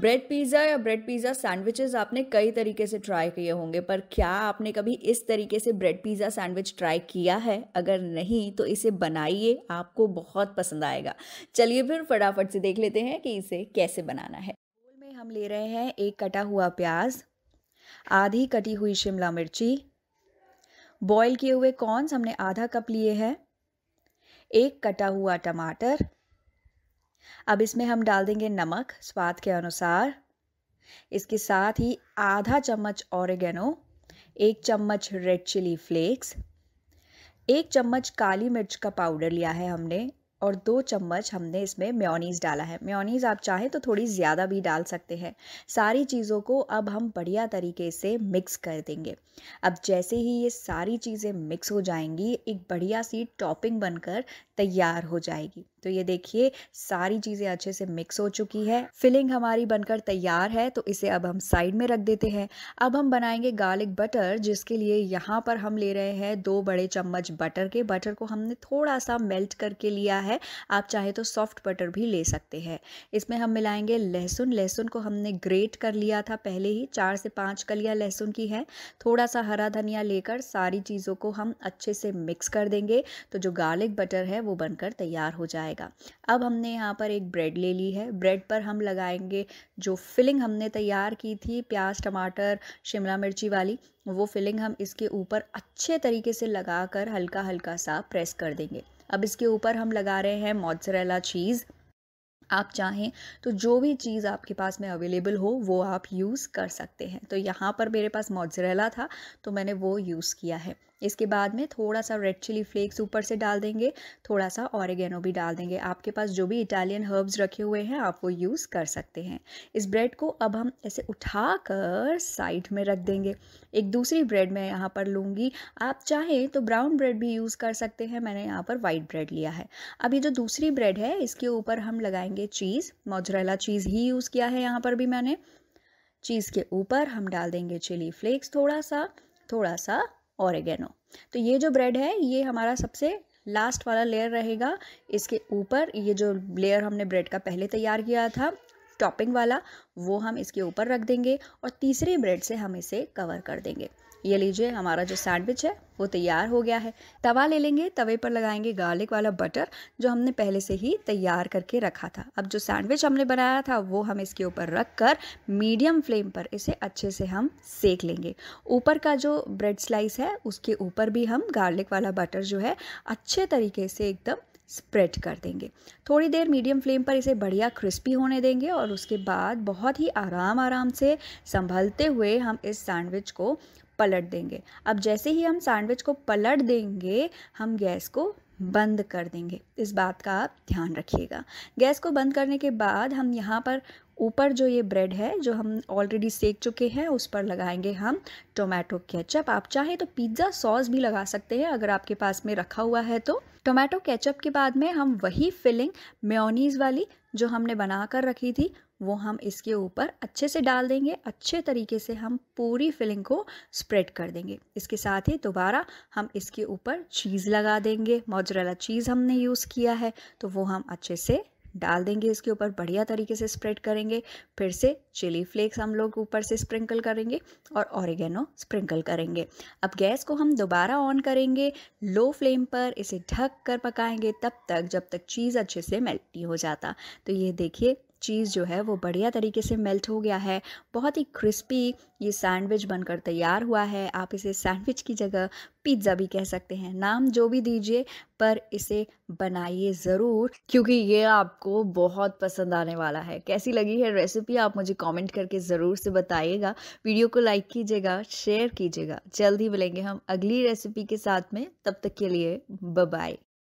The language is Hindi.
ब्रेड पिज़्ज़ा या ब्रेड पिज़्ज़ा सैंडविचेस आपने कई तरीके से ट्राई किए होंगे पर क्या आपने कभी इस तरीके से ब्रेड पिज़्ज़ा सैंडविच ट्राई किया है अगर नहीं तो इसे बनाइए आपको बहुत पसंद आएगा चलिए फिर फटाफट से देख लेते हैं कि इसे कैसे बनाना है बोल में हम ले रहे हैं एक कटा हुआ प्याज आधी कटी हुई शिमला मिर्ची बॉयल किए हुए कॉर्नस हमने आधा कप लिए हैं एक कटा हुआ टमाटर अब इसमें हम डाल देंगे नमक स्वाद के अनुसार इसके साथ ही आधा चम्मच ऑरिगेनो एक चम्मच रेड चिली फ्लेक्स एक चम्मच काली मिर्च का पाउडर लिया है हमने और दो चम्मच हमने इसमें म्योनीज़ डाला है म्योनीज़ आप चाहें तो थोड़ी ज़्यादा भी डाल सकते हैं सारी चीज़ों को अब हम बढ़िया तरीके से मिक्स कर देंगे अब जैसे ही ये सारी चीज़ें मिक्स हो जाएंगी एक बढ़िया सी टॉपिंग बनकर तैयार हो जाएगी तो ये देखिए सारी चीज़ें अच्छे से मिक्स हो चुकी है फिलिंग हमारी बनकर तैयार है तो इसे अब हम साइड में रख देते हैं अब हम बनाएंगे गार्लिक बटर जिसके लिए यहाँ पर हम ले रहे हैं दो बड़े चम्मच बटर के बटर को हमने थोड़ा सा मेल्ट करके लिया है आप चाहे तो सॉफ्ट बटर भी ले सकते हैं इसमें हम मिलाएंगे लहसुन लहसुन को हमने ग्रेट कर लिया था पहले ही चार से पाँच कलियाँ लहसुन की है थोड़ा सा हरा धनिया लेकर सारी चीज़ों को हम अच्छे से मिक्स कर देंगे तो जो गार्लिक बटर है वो बनकर तैयार हो जाएगा अब हमने यहाँ पर एक ब्रेड ले ली है ब्रेड पर हम लगाएंगे जो फिलिंग हमने तैयार की थी प्याज टमाटर शिमला मिर्ची वाली वो फिलिंग हम इसके ऊपर अच्छे तरीके से लगा कर हल्का हल्का सा प्रेस कर देंगे अब इसके ऊपर हम लगा रहे हैं मोजरेला चीज़ आप चाहें तो जो भी चीज़ आपके पास में अवेलेबल हो वो आप यूज़ कर सकते हैं तो यहाँ पर मेरे पास मोजरेला था तो मैंने वो यूज़ किया है इसके बाद में थोड़ा सा रेड चिली फ्लेक्स ऊपर से डाल देंगे थोड़ा सा ऑरिगेनो भी डाल देंगे आपके पास जो भी इटालियन हर्ब्स रखे हुए हैं आप वो यूज़ कर सकते हैं इस ब्रेड को अब हम ऐसे उठा कर साइड में रख देंगे एक दूसरी ब्रेड मैं यहाँ पर लूँगी आप चाहें तो ब्राउन ब्रेड भी यूज़ कर सकते हैं मैंने यहाँ पर वाइट ब्रेड लिया है अब ये जो दूसरी ब्रेड है इसके ऊपर हम लगाएंगे चीज़ मोजरेला चीज़ ही यूज़ किया है यहाँ पर भी मैंने चीज़ के ऊपर हम डाल देंगे चिली फ्लेक्स थोड़ा सा थोड़ा सा ऑरेगेनो तो ये जो ब्रेड है ये हमारा सबसे लास्ट वाला लेयर रहेगा इसके ऊपर ये जो लेयर हमने ब्रेड का पहले तैयार किया था टॉपिंग वाला वो हम इसके ऊपर रख देंगे और तीसरे ब्रेड से हम इसे कवर कर देंगे ये लीजिए हमारा जो सैंडविच है वो तैयार हो गया है तवा ले लेंगे तवे पर लगाएंगे गार्लिक वाला बटर जो हमने पहले से ही तैयार करके रखा था अब जो सैंडविच हमने बनाया था वो हम इसके ऊपर रख कर मीडियम फ्लेम पर इसे अच्छे से हम सेक लेंगे ऊपर का जो ब्रेड स्लाइस है उसके ऊपर भी हम गार्लिक वाला बटर जो है अच्छे तरीके से एकदम स्प्रेड कर देंगे थोड़ी देर मीडियम फ्लेम पर इसे बढ़िया क्रिस्पी होने देंगे और उसके बाद बहुत ही आराम आराम से संभलते हुए हम इस सैंडविच को पलट देंगे अब जैसे ही हम सैंडविच को पलट देंगे हम गैस को बंद कर देंगे इस बात का आप ध्यान रखिएगा गैस को बंद करने के बाद हम यहाँ पर ऊपर जो ये ब्रेड है जो हम ऑलरेडी सेक चुके हैं उस पर लगाएंगे हम टोमेटो केचप आप चाहे तो पिज़्ज़ा सॉस भी लगा सकते हैं अगर आपके पास में रखा हुआ है तो टोमेटो केचप के बाद में हम वही फिलिंग मेयोनीज़ वाली जो हमने बना कर रखी थी वो हम इसके ऊपर अच्छे से डाल देंगे अच्छे तरीके से हम पूरी फिलिंग को स्प्रेड कर देंगे इसके साथ ही दोबारा हम इसके ऊपर चीज़ लगा देंगे मोजरेला चीज़ हमने यूज़ किया है तो वो हम अच्छे से डाल देंगे इसके ऊपर बढ़िया तरीके से स्प्रेड करेंगे फिर से चिली फ्लेक्स हम लोग ऊपर से स्प्रिंकल करेंगे और ऑरिगेनो स्प्रिंकल करेंगे अब गैस को हम दोबारा ऑन करेंगे लो फ्लेम पर इसे ढक कर पकाएंगे तब तक जब तक चीज़ अच्छे से मेल्ट नहीं हो जाता तो ये देखिए चीज़ जो है वो बढ़िया तरीके से मेल्ट हो गया है बहुत ही क्रिस्पी ये सैंडविच बनकर तैयार हुआ है आप इसे सैंडविच की जगह पिज़्ज़ा भी कह सकते हैं नाम जो भी दीजिए पर इसे बनाइए ज़रूर क्योंकि ये आपको बहुत पसंद आने वाला है कैसी लगी है रेसिपी आप मुझे कमेंट करके ज़रूर से बताइएगा वीडियो को लाइक कीजिएगा शेयर कीजिएगा जल्द ही मिलेंगे हम अगली रेसिपी के साथ में तब तक के लिए बाय